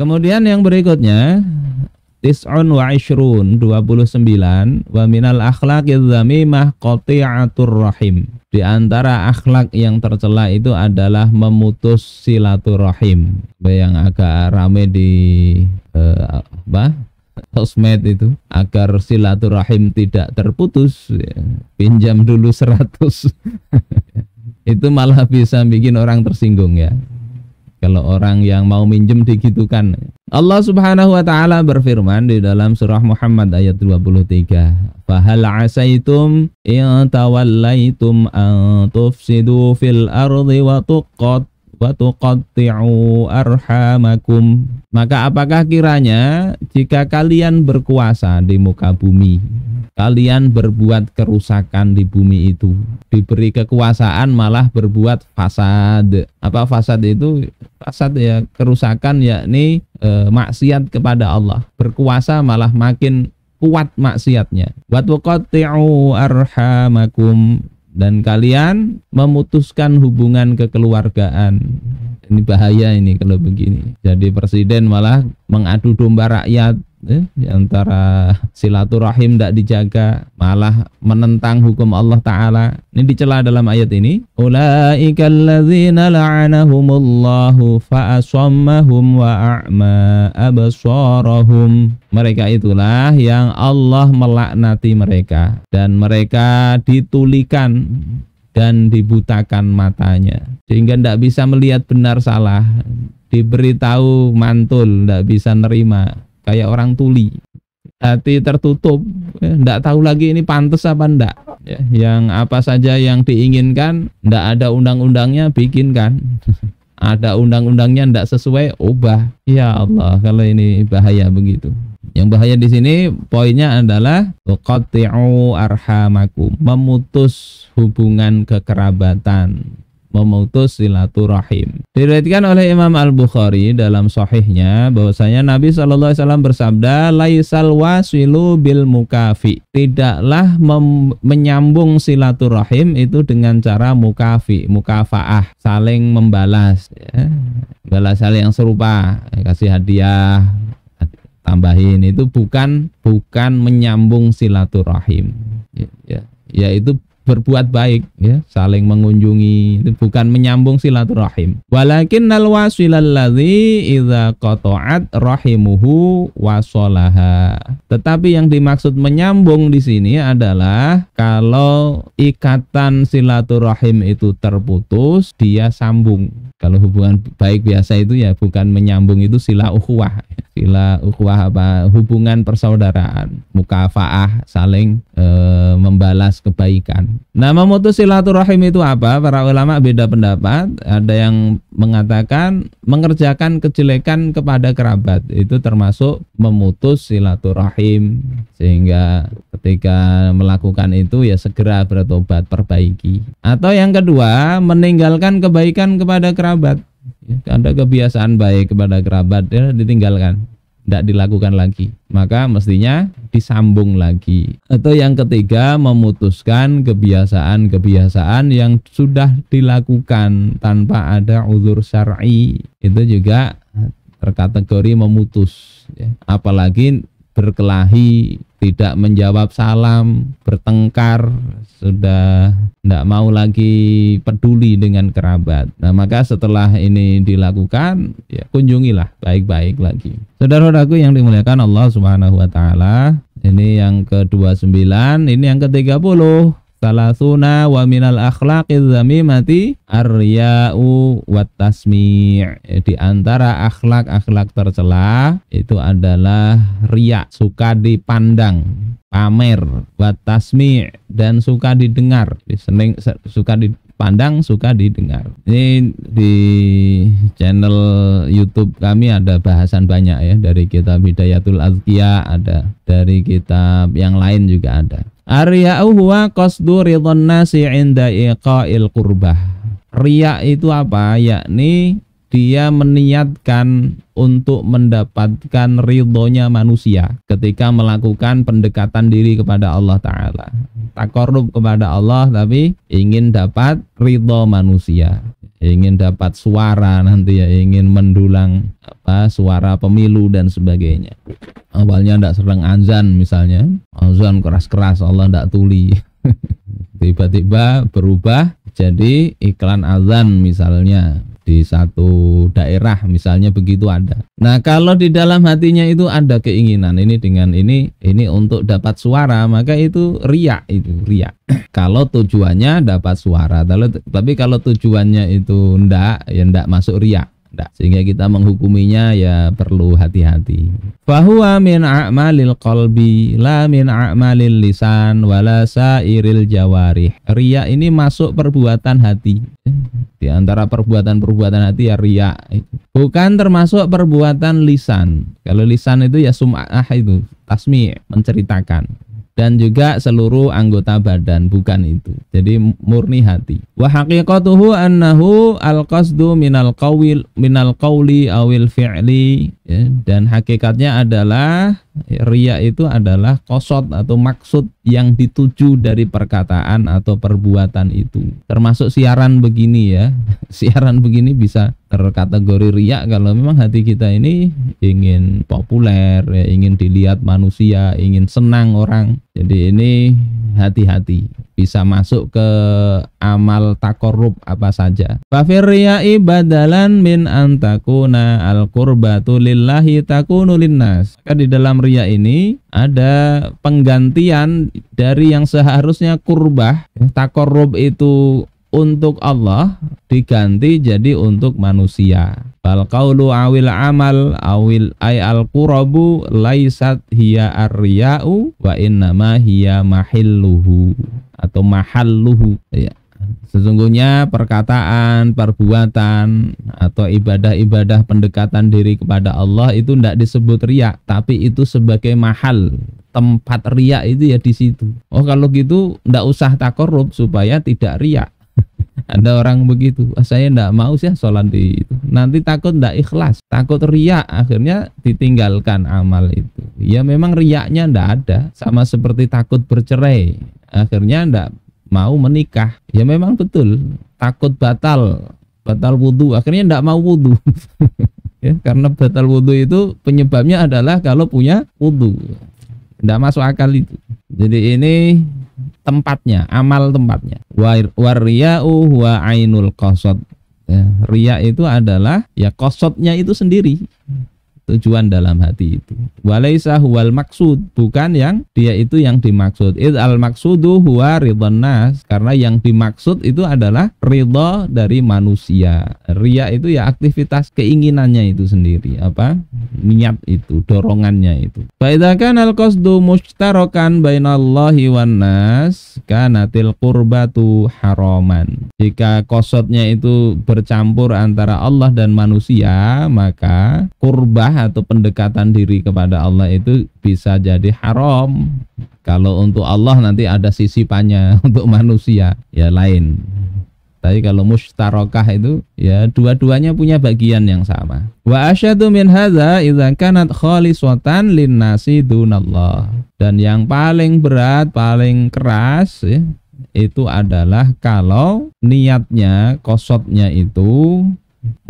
Kemudian yang berikutnya Tis'un wa ishrun 29 Wa minal akhlaqiz yadzamimah qati'atur rahim Di antara akhlak yang tercela itu adalah memutus silaturahim Yang agak rame di eh, apa? sosmed itu agar silaturahim tidak terputus ya. pinjam dulu 100 itu malah bisa bikin orang tersinggung ya kalau orang yang mau minjem digitukan. Allah Subhanahu wa taala berfirman di dalam surah Muhammad ayat 23, "Fahal asaitum in tawallaitum an tufsidu fil ardi wa tuqat wa arhamakum maka apakah kiranya jika kalian berkuasa di muka bumi kalian berbuat kerusakan di bumi itu diberi kekuasaan malah berbuat fasad apa fasad itu fasad ya kerusakan yakni e, maksiat kepada Allah berkuasa malah makin kuat maksiatnya wa arhamakum dan kalian memutuskan hubungan kekeluargaan ini bahaya ini kalau begini jadi presiden malah mengadu domba rakyat eh, di antara silaturahim tidak dijaga malah menentang hukum Allah taala ini dicela dalam ayat ini ulaikal la'anahumullahu fa'asammahum wa a'ma absarahum mereka itulah yang Allah melaknati mereka dan mereka ditulikan dan dibutakan matanya sehingga tidak bisa melihat benar salah diberitahu mantul tidak bisa nerima kayak orang tuli hati tertutup eh, ndak ya, tahu lagi ini pantas apa ndak ya, yang apa saja yang diinginkan ndak ada undang-undangnya bikinkan ada undang-undangnya ndak sesuai ubah ya Allah kalau ini bahaya begitu yang bahaya di sini poinnya adalah qati'u arhamakum memutus hubungan kekerabatan memutus silaturahim. Diriwayatkan oleh Imam Al Bukhari dalam sahihnya bahwasanya Nabi Shallallahu Alaihi Wasallam bersabda, laisal wasilu bil mukafi. Tidaklah menyambung silaturahim itu dengan cara mukafi, mukafaah, saling membalas, ya. balas hal yang serupa, kasih hadiah, tambahin itu bukan bukan menyambung silaturahim, ya, ya. yaitu berbuat baik ya saling mengunjungi bukan menyambung silaturahim walakinnal wasilalladzi idza qata'at rahimuhu wasolaha tetapi yang dimaksud menyambung di sini adalah kalau ikatan silaturahim itu terputus dia sambung kalau hubungan baik biasa itu ya bukan menyambung itu sila ukhuwah sila ukhuwah apa hubungan persaudaraan mukafaah saling e, membalas kebaikan Nah memutus silaturahim itu apa para ulama beda pendapat ada yang mengatakan mengerjakan kejelekan kepada kerabat itu termasuk memutus silaturahim sehingga ketika melakukan itu ya segera bertobat perbaiki atau yang kedua meninggalkan kebaikan kepada kerabat kerabat ada kebiasaan baik kepada kerabat ya ditinggalkan tidak dilakukan lagi maka mestinya disambung lagi atau yang ketiga memutuskan kebiasaan-kebiasaan yang sudah dilakukan tanpa ada uzur syar'i itu juga terkategori memutus ya. apalagi berkelahi tidak menjawab salam, bertengkar, sudah tidak mau lagi peduli dengan kerabat. Nah, maka setelah ini dilakukan, ya kunjungilah baik-baik lagi. Saudara-saudaraku yang dimuliakan Allah Subhanahu wa taala, ini yang ke-29, ini yang ke-30. Talasuna wa minal akhlaqiz zamimati arya'u wa tasmi' eh, di antara akhlak-akhlak tercela itu adalah riya suka dipandang pamer wa tasmi' dan suka didengar seneng suka di, pandang suka didengar ini di channel YouTube kami ada bahasan banyak ya dari kitab Hidayatul Azkia ada dari kitab yang lain juga ada Ariya'u huwa qasdu ridhon nasi inda iqa'il qurbah Ria itu apa? Yakni dia meniatkan untuk mendapatkan ridhonya manusia ketika melakukan pendekatan diri kepada Allah Ta'ala tak korup kepada Allah tapi ingin dapat ridho manusia ingin dapat suara nanti ya ingin mendulang apa suara pemilu dan sebagainya awalnya tidak serang azan misalnya azan keras-keras Allah tidak tuli tiba-tiba berubah jadi iklan azan misalnya di satu daerah misalnya begitu ada. Nah, kalau di dalam hatinya itu ada keinginan ini dengan ini ini untuk dapat suara, maka itu riak itu, riak. kalau tujuannya dapat suara, tapi kalau tujuannya itu ndak ya ndak masuk riak. Nggak. Sehingga kita menghukuminya ya perlu hati-hati. bahwa min a'malil qalbi la min a'malil lisan wala sairil jawarih. Ria ini masuk perbuatan hati. Di antara perbuatan-perbuatan hati ya ria. Bukan termasuk perbuatan lisan. Kalau lisan itu ya sum'ah itu, tasmi' menceritakan dan juga seluruh anggota badan bukan itu jadi murni hati wa haqiqatuhu annahu al minal qawil minal qawli awil fi'li ya, dan hakikatnya adalah riya itu adalah kosot atau maksud yang dituju dari perkataan atau perbuatan itu termasuk siaran begini ya siaran begini bisa terkategori riya kalau memang hati kita ini ingin populer ya, ingin dilihat manusia ingin senang orang jadi ini hati-hati bisa masuk ke amal takorup apa saja. Fafirriyai badalan min antakuna al kurbatu lillahi takunu linnas. Maka di dalam ria ini ada penggantian dari yang seharusnya kurbah. takorup itu untuk Allah diganti jadi untuk manusia. Bal qaulu awil amal awil ay al qurabu laisat hiya arriya'u wa innama hiya mahilluhu atau mahalluhu ya. Sesungguhnya perkataan, perbuatan atau ibadah-ibadah pendekatan diri kepada Allah itu tidak disebut riak, tapi itu sebagai mahal tempat riak itu ya di situ. Oh kalau gitu tidak usah takorup supaya tidak riak ada orang begitu ah, saya tidak mau sih sholat di itu nanti takut tidak ikhlas takut riak akhirnya ditinggalkan amal itu ya memang riaknya tidak ada sama seperti takut bercerai akhirnya tidak mau menikah ya memang betul takut batal batal wudhu akhirnya tidak mau wudhu ya karena batal wudhu itu penyebabnya adalah kalau punya wudhu tidak masuk akal itu jadi ini tempatnya, amal tempatnya. Warriya'u wa ainul kosot. Ya, ria itu adalah ya kosotnya itu sendiri tujuan dalam hati itu. Walaisa huwal maksud, bukan yang dia itu yang dimaksud. Id al maksudu huwa nas, karena yang dimaksud itu adalah ridho dari manusia. Ria itu ya aktivitas keinginannya itu sendiri, apa? niat itu, dorongannya itu. Faidza kana al qasdu mushtarakan bainallahi wan nas, kanatil qurbatu haraman. Jika qasdnya itu bercampur antara Allah dan manusia, maka kurbah atau pendekatan diri kepada Allah itu bisa jadi haram kalau untuk Allah nanti ada sisi sisipannya untuk manusia ya lain tapi kalau mustarokah itu ya dua-duanya punya bagian yang sama. Wa asyadu min hadza idza kanat khalisatan linnasi dunallah. Dan yang paling berat, paling keras ya, itu adalah kalau niatnya, kosotnya itu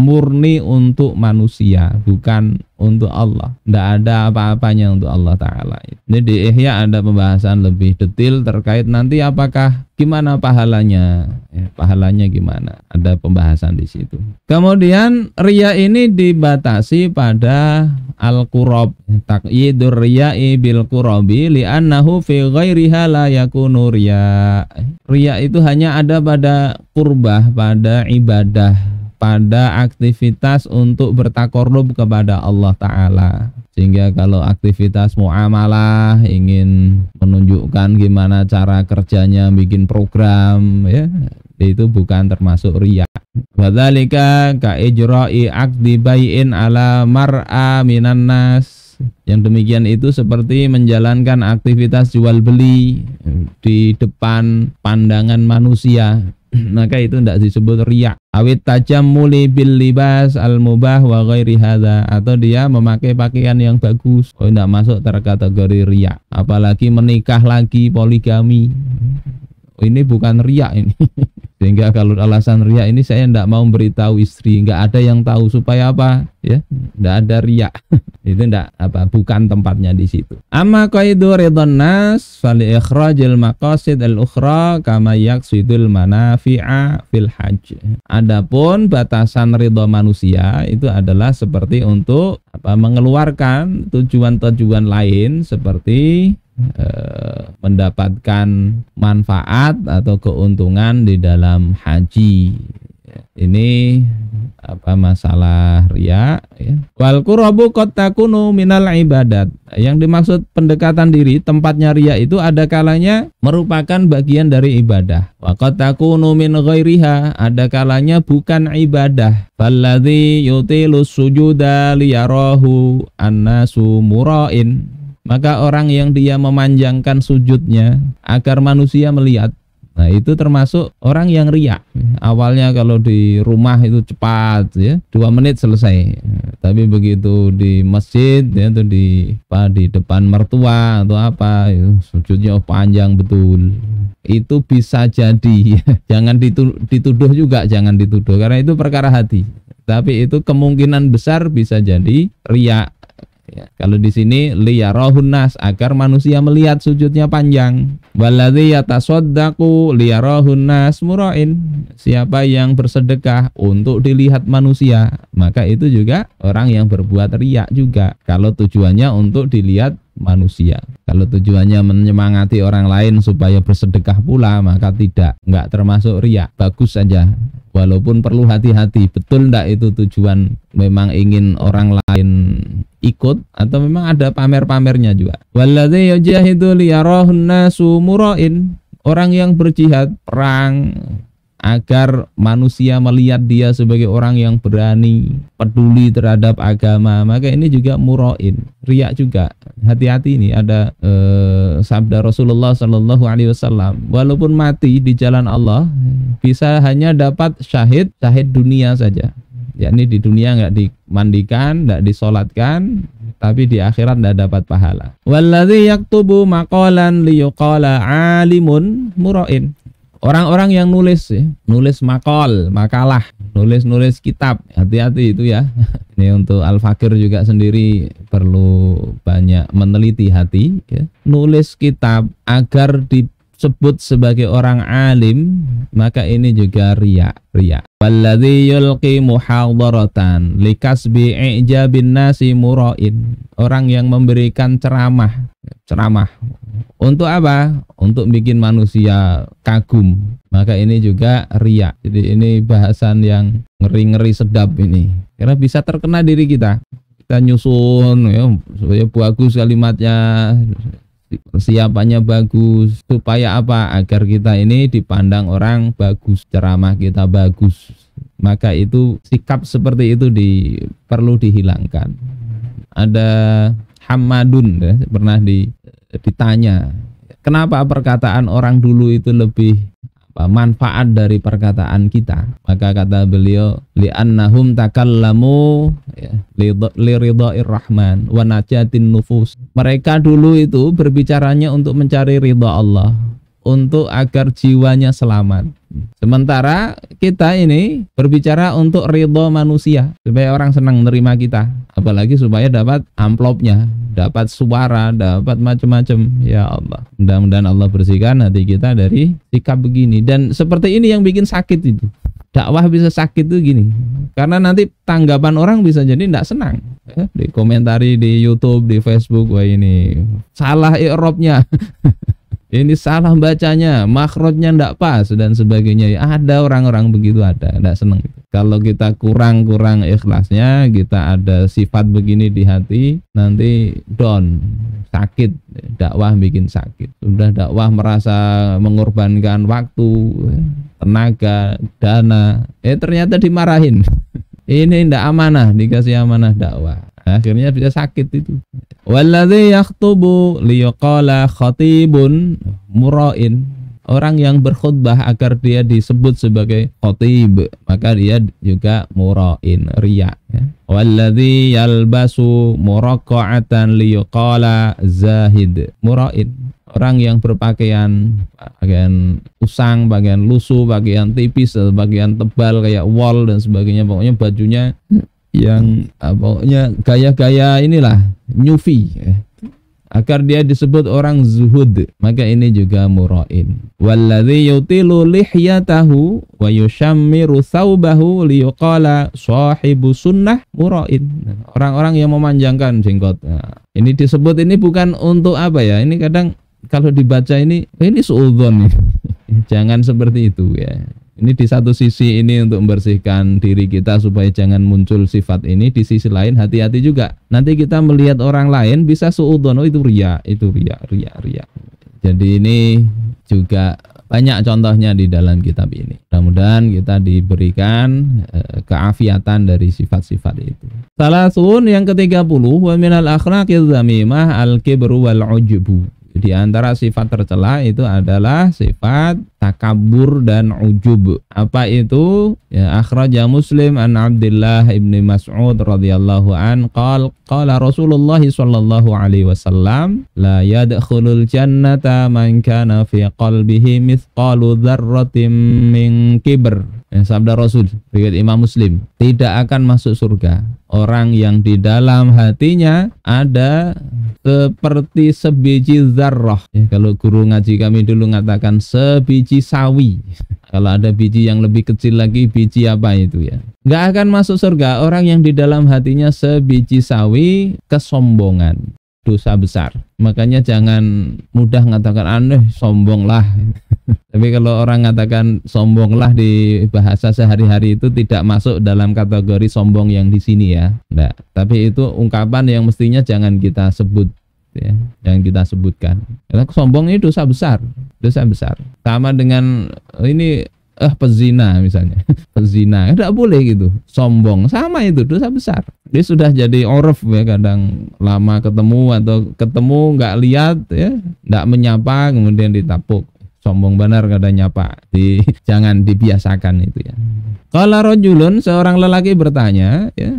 murni untuk manusia bukan untuk Allah tidak ada apa-apanya untuk Allah Ta'ala ini di Ihya ada pembahasan lebih detail terkait nanti apakah gimana pahalanya eh, pahalanya gimana ada pembahasan di situ kemudian Ria ini dibatasi pada Al-Qurab takyidur ria bil qurabi li'annahu fi ghairiha la yakunu Ria' Ria itu hanya ada pada kurbah pada ibadah pada aktivitas untuk bertakorub kepada Allah Ta'ala sehingga kalau aktivitas muamalah ingin menunjukkan gimana cara kerjanya bikin program ya itu bukan termasuk riya wadzalika ka ijra'i aqdi bai'in ala mar'a minan nas yang demikian itu seperti menjalankan aktivitas jual beli di depan pandangan manusia maka itu tidak disebut riak awit muli bil libas al mubah wa ghairi hadha atau dia memakai pakaian yang bagus oh tidak masuk terkategori riak apalagi menikah lagi poligami oh, ini bukan riak ini Sehingga kalau alasan ria ini saya tidak mau beritahu istri, nggak ada yang tahu supaya apa? Ya, tidak ada ria. itu tidak apa, bukan tempatnya di situ. Amma qaidu ridhon nas fali ikhrajil maqasid al ukhra kama yaqsidul manafi'a fil hajj. Adapun batasan ridho manusia itu adalah seperti untuk apa mengeluarkan tujuan-tujuan lain seperti Eh, mendapatkan manfaat atau keuntungan di dalam haji ini apa masalah ria ya. wal qurabu qad takunu minal ibadat yang dimaksud pendekatan diri tempatnya ria itu ada kalanya merupakan bagian dari ibadah wa qad takunu min ghairiha ada kalanya bukan ibadah falladhi yutilus sujuda liyarahu annasu maka orang yang dia memanjangkan sujudnya agar manusia melihat Nah, itu termasuk orang yang riak. Awalnya kalau di rumah itu cepat ya, dua menit selesai. Tapi begitu di masjid ya itu di apa di depan mertua atau apa, itu ya, sujudnya oh, panjang betul. Itu bisa jadi. Ya. jangan dituduh juga, jangan dituduh karena itu perkara hati. Tapi itu kemungkinan besar bisa jadi riak ya. Kalau di sini liyarahun nas agar manusia melihat sujudnya panjang. Waladzi yatasaddaqu liyarahun nas murain. Siapa yang bersedekah untuk dilihat manusia, maka itu juga orang yang berbuat riak juga. Kalau tujuannya untuk dilihat manusia. Kalau tujuannya menyemangati orang lain supaya bersedekah pula, maka tidak, nggak termasuk riak. Bagus saja. Walaupun perlu hati-hati, betul ndak itu tujuan memang ingin orang lain ikut atau memang ada pamer-pamernya juga. Walladzi yajahidu liyarahun nasu murain. Orang yang berjihad perang agar manusia melihat dia sebagai orang yang berani, peduli terhadap agama. Maka ini juga muroin. riak juga. Hati-hati ini ada eh, sabda Rasulullah Shallallahu alaihi wasallam, walaupun mati di jalan Allah bisa hanya dapat syahid, syahid dunia saja yakni di dunia nggak dimandikan, nggak disolatkan, tapi di akhirat nggak dapat pahala. Walladhi yaktubu makolan liyukola alimun muroin. Orang-orang yang nulis ya, nulis makol, makalah, nulis-nulis kitab, hati-hati itu ya. Ini untuk Al-Fakir juga sendiri perlu banyak meneliti hati ya. Nulis kitab agar di sebut sebagai orang alim maka ini juga ria riya walladzi yulqi muhadharatan likasbi i'jabin nasi muroin orang yang memberikan ceramah ceramah untuk apa untuk bikin manusia kagum maka ini juga ria jadi ini bahasan yang ngeri-ngeri sedap ini karena bisa terkena diri kita kita nyusun ya supaya bagus kalimatnya persiapannya bagus supaya apa agar kita ini dipandang orang bagus ceramah kita bagus maka itu sikap seperti itu di perlu dihilangkan ada Hamadun ya, pernah di, ditanya kenapa perkataan orang dulu itu lebih manfaat dari perkataan kita maka kata beliau annahum takallamu ya, li ridha'ir rahman wa najatin nufus mereka dulu itu berbicaranya untuk mencari ridha Allah untuk agar jiwanya selamat. Sementara kita ini berbicara untuk ridho manusia supaya orang senang menerima kita, apalagi supaya dapat amplopnya, dapat suara, dapat macam-macam. Ya Allah, mudah-mudahan Allah bersihkan hati kita dari sikap begini dan seperti ini yang bikin sakit itu. Dakwah bisa sakit tuh gini, karena nanti tanggapan orang bisa jadi tidak senang. Ya, di komentari di YouTube, di Facebook, wah ini salah iropnya. ini salah bacanya, makrotnya ndak pas dan sebagainya. Ya, ada orang-orang begitu ada, ndak seneng. Kalau kita kurang-kurang ikhlasnya, kita ada sifat begini di hati, nanti down, sakit, dakwah bikin sakit. Sudah dakwah merasa mengorbankan waktu, tenaga, dana, eh ternyata dimarahin. ini ndak amanah, dikasih amanah dakwah akhirnya bisa sakit itu waladhi yaktubu liyokola khatibun murain orang yang berkhutbah agar dia disebut sebagai khatib maka dia juga murain riya ya. waladhi yalbasu muraqatan liyokola zahid murain orang yang berpakaian bagian usang, bagian lusuh, bagian tipis, bagian tebal kayak wall dan sebagainya pokoknya bajunya yang ah, pokoknya gaya-gaya inilah nyufi eh. agar dia disebut orang zuhud maka ini juga murain walladzi yutilu lihyatahu wa yushammiru thawbahu liyuqala sahibu sunnah murain orang-orang yang memanjangkan jenggot nah, ini disebut ini bukan untuk apa ya ini kadang kalau dibaca ini oh, ini suudzon jangan seperti itu ya ini di satu sisi ini untuk membersihkan diri kita supaya jangan muncul sifat ini. Di sisi lain hati-hati juga. Nanti kita melihat orang lain bisa suudon, oh itu ria, itu ria, ria, ria. Jadi ini juga banyak contohnya di dalam kitab ini. Mudah-mudahan kita diberikan eh, keafiatan dari sifat-sifat itu. Salah sun yang ke-30 wa minal akhlaqiz zamimah al-kibru wal ujubu di antara sifat tercela itu adalah sifat takabur dan ujub. Apa itu? Ya, akhraja Muslim an Abdullah ibni Mas'ud radhiyallahu an qal qala Rasulullah sallallahu alaihi wasallam la yadkhulul jannata man kana fi qalbihi mithqalu dzarratin min kibr Ya, sabda Rasul, riwayat Imam Muslim, tidak akan masuk surga orang yang di dalam hatinya ada seperti sebiji zarroh. Ya, kalau guru ngaji kami dulu mengatakan sebiji sawi. kalau ada biji yang lebih kecil lagi, biji apa itu ya? Gak akan masuk surga orang yang di dalam hatinya sebiji sawi kesombongan dosa besar. Makanya jangan mudah mengatakan aneh sombonglah. Tapi kalau orang mengatakan sombonglah di bahasa sehari-hari itu tidak masuk dalam kategori sombong yang di sini ya. Nggak. Tapi itu ungkapan yang mestinya jangan kita sebut ya, yang kita sebutkan. Karena sombong ini dosa besar, dosa besar. Sama dengan ini eh pezina misalnya pezina tidak boleh gitu sombong sama itu dosa besar dia sudah jadi orof ya kadang lama ketemu atau ketemu nggak lihat ya nggak menyapa kemudian ditapuk sombong benar kadang nyapa di jangan dibiasakan itu ya kalau rojulun seorang lelaki bertanya ya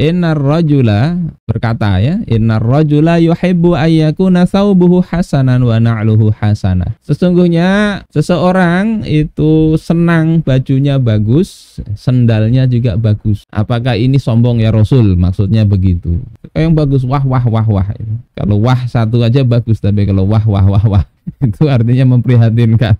Innar rajula berkata ya, innar rajula yuhibbu ayyakuna saubuhu hasanan wa na'luhu hasana. Sesungguhnya seseorang itu senang bajunya bagus, sendalnya juga bagus. Apakah ini sombong ya Rasul? Maksudnya begitu. Yang bagus wah wah wah wah. Kalau wah satu aja bagus, tapi kalau wah wah wah wah itu artinya memprihatinkan.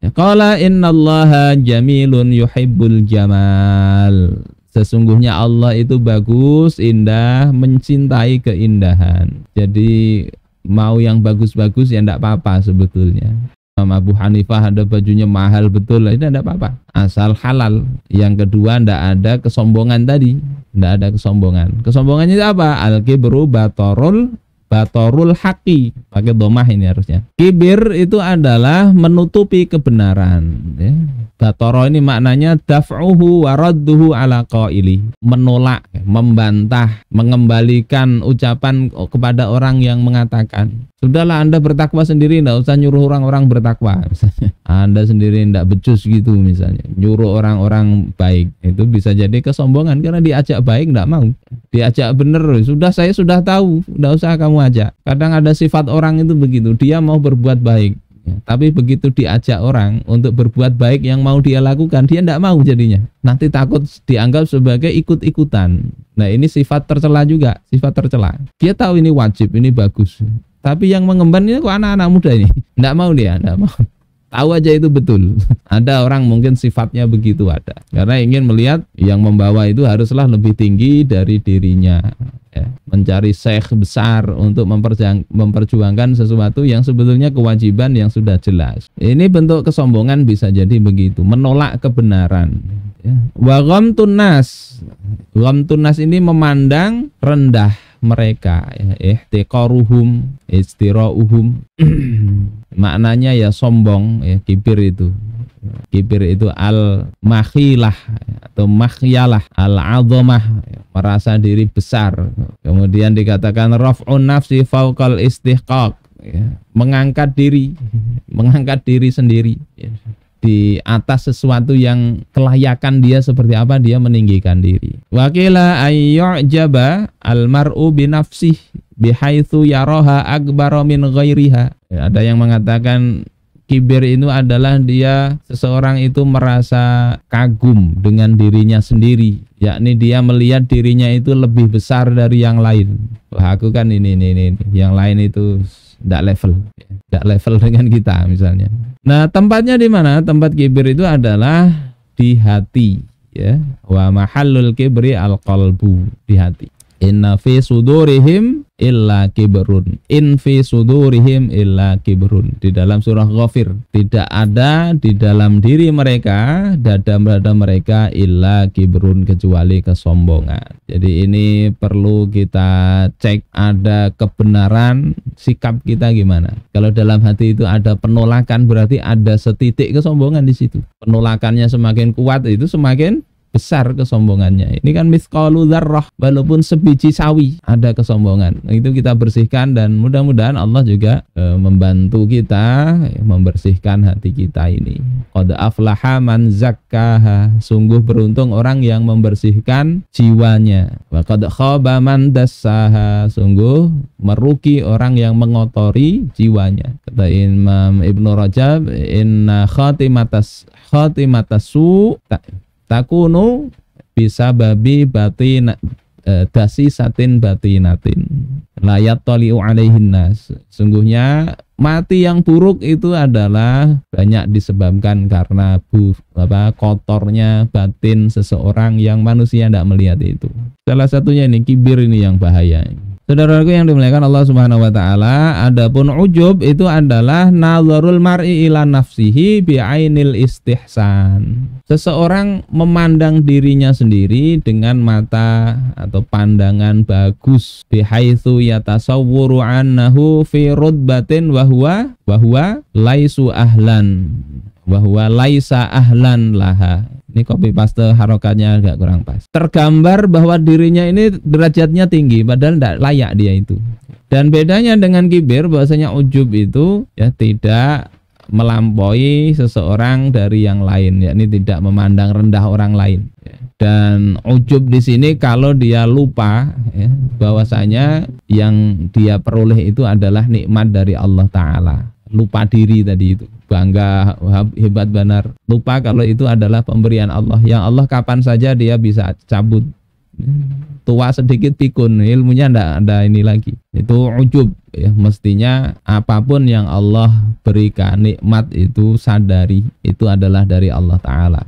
Inna ya, innallaha jamilun yuhibbul jamal. Sesungguhnya Allah itu bagus, indah, mencintai keindahan. Jadi mau yang bagus-bagus ya enggak apa-apa sebetulnya. Mama Abu Hanifah ada bajunya mahal betul, ini enggak apa-apa. Asal halal. Yang kedua enggak ada kesombongan tadi. Enggak ada kesombongan. Kesombongannya apa? Al-kibru batorul batorul haki pakai domah ini harusnya kibir itu adalah menutupi kebenaran ya. batoro ini maknanya daf'uhu waradduhu ala qaili menolak membantah mengembalikan ucapan kepada orang yang mengatakan Sudahlah Anda bertakwa sendiri, tidak usah nyuruh orang-orang bertakwa. Misalnya, Anda sendiri tidak becus gitu misalnya. Nyuruh orang-orang baik itu bisa jadi kesombongan karena diajak baik tidak mau. Diajak benar, sudah saya sudah tahu, tidak usah kamu ajak. Kadang ada sifat orang itu begitu, dia mau berbuat baik. Ya, tapi begitu diajak orang untuk berbuat baik yang mau dia lakukan, dia tidak mau jadinya. Nanti takut dianggap sebagai ikut-ikutan. Nah ini sifat tercela juga, sifat tercela. Dia tahu ini wajib, ini bagus tapi yang mengemban ini kok anak-anak muda ini. Enggak mau dia, enggak mau. Tahu aja itu betul. Ada orang mungkin sifatnya begitu ada. Karena ingin melihat yang membawa itu haruslah lebih tinggi dari dirinya. Ya, mencari syekh besar untuk memperjuangkan sesuatu yang sebetulnya kewajiban yang sudah jelas. Ini bentuk kesombongan bisa jadi begitu. Menolak kebenaran. Ya. Wa gom tunas Gom tunas ini memandang rendah mereka eh ya, ihtiqaruhum istirauhum maknanya ya sombong ya kibir itu kibir itu al makhilah atau makhyalah al azamah ya, merasa diri besar kemudian dikatakan raf'un nafsi fauqal istihqaq ya, mengangkat diri mengangkat diri sendiri ya di atas sesuatu yang kelayakan dia seperti apa dia meninggikan diri. Wakila ayyujaba almar'u binafsih bihaitsu yaroha akbaro min ghairiha. Ada yang mengatakan kibir itu adalah dia seseorang itu merasa kagum dengan dirinya sendiri, yakni dia melihat dirinya itu lebih besar dari yang lain. Wah, aku kan ini ini ini, yang lain itu tidak level tidak level dengan kita misalnya. Nah tempatnya di mana? Tempat kibir itu adalah di hati ya. Wa mahallul kibri al qalbu di hati. Inna fi sudurihim illa kibrun. In fi sudurihim illa kibrun. Di dalam surah Ghafir, tidak ada di dalam diri mereka, dada-dada mereka illa kibrun kecuali kesombongan. Jadi ini perlu kita cek ada kebenaran sikap kita gimana. Kalau dalam hati itu ada penolakan berarti ada setitik kesombongan di situ. Penolakannya semakin kuat itu semakin besar kesombongannya. Ini kan miskalu dzarrah walaupun sebiji sawi ada kesombongan. Itu kita bersihkan dan mudah-mudahan Allah juga e, membantu kita membersihkan hati kita ini. Qad aflaha man zakkaha. Sungguh beruntung orang yang membersihkan jiwanya. Wa qad khaba man dassaha. Sungguh merugi orang yang mengotori jiwanya. Kata Imam Ibnu Rajab, inna khatimatas khatimatas su takunu bisa babi batin e, dasi satin batinatin layat toliu alaihinas sungguhnya mati yang buruk itu adalah banyak disebabkan karena bu, apa, kotornya batin seseorang yang manusia tidak melihat itu salah satunya ini kibir ini yang bahaya Saudaraku yang dimuliakan Allah Subhanahu wa taala, adapun ujub itu adalah nazarul mar'i ila nafsihi ainil istihsan. Seseorang memandang dirinya sendiri dengan mata atau pandangan bagus haitsu yatasawwaru annahu fi rutbatin wa huwa wa huwa laisu ahlan bahwa laisa ahlan laha. Ini copy paste harokatnya agak kurang pas. Tergambar bahwa dirinya ini derajatnya tinggi padahal tidak layak dia itu. Dan bedanya dengan kibir bahwasanya ujub itu ya tidak melampaui seseorang dari yang lain yakni tidak memandang rendah orang lain dan ujub di sini kalau dia lupa ya, bahwasanya yang dia peroleh itu adalah nikmat dari Allah Ta'ala lupa diri tadi itu bangga hebat benar lupa kalau itu adalah pemberian Allah yang Allah kapan saja dia bisa cabut tua sedikit pikun ilmunya ndak ada ini lagi itu ujub ya mestinya apapun yang Allah berikan nikmat itu sadari itu adalah dari Allah taala